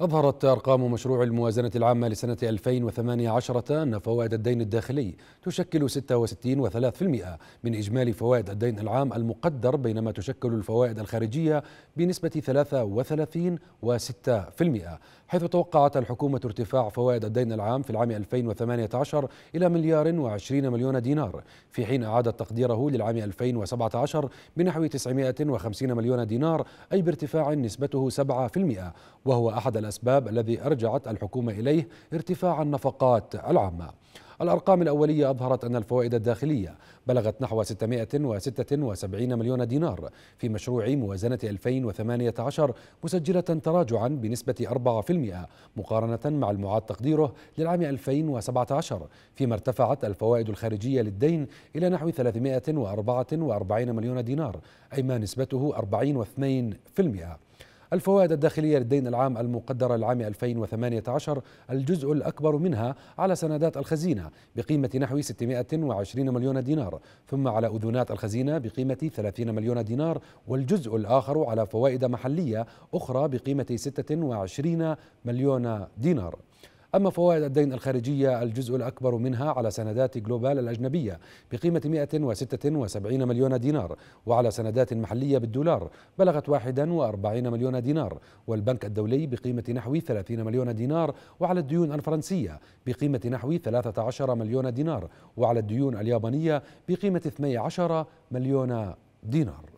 أظهرت أرقام مشروع الموازنة العامة لسنة 2018 أن فوائد الدين الداخلي تشكل 66.3% من إجمالي فوائد الدين العام المقدر بينما تشكل الفوائد الخارجية بنسبة 33.6% حيث توقعت الحكومة ارتفاع فوائد الدين العام في العام 2018 إلى مليار و20 مليون دينار في حين أعادت تقديره للعام 2017 بنحو 950 مليون دينار أي بارتفاع نسبته 7% وهو أحد الأسباب الذي أرجعت الحكومة إليه ارتفاع النفقات العامة الأرقام الأولية أظهرت أن الفوائد الداخلية بلغت نحو 676 مليون دينار في مشروع موازنة 2018 مسجلة تراجعا بنسبة 4% مقارنة مع المعاد تقديره للعام 2017 فيما ارتفعت الفوائد الخارجية للدين إلى نحو 344 مليون دينار أي ما نسبته 42%. الفوائد الداخلية للدين العام المقدرة للعام 2018 الجزء الأكبر منها على سندات الخزينة بقيمة نحو 620 مليون دينار ثم على أذونات الخزينة بقيمة 30 مليون دينار والجزء الآخر على فوائد محلية أخرى بقيمة 26 مليون دينار أما فوائد الدين الخارجية الجزء الأكبر منها على سندات جلوبال الأجنبية بقيمة 176 مليون دينار وعلى سندات محلية بالدولار بلغت 41 مليون دينار والبنك الدولي بقيمة نحو 30 مليون دينار وعلى الديون الفرنسية بقيمة نحو 13 مليون دينار وعلى الديون اليابانية بقيمة 12 مليون دينار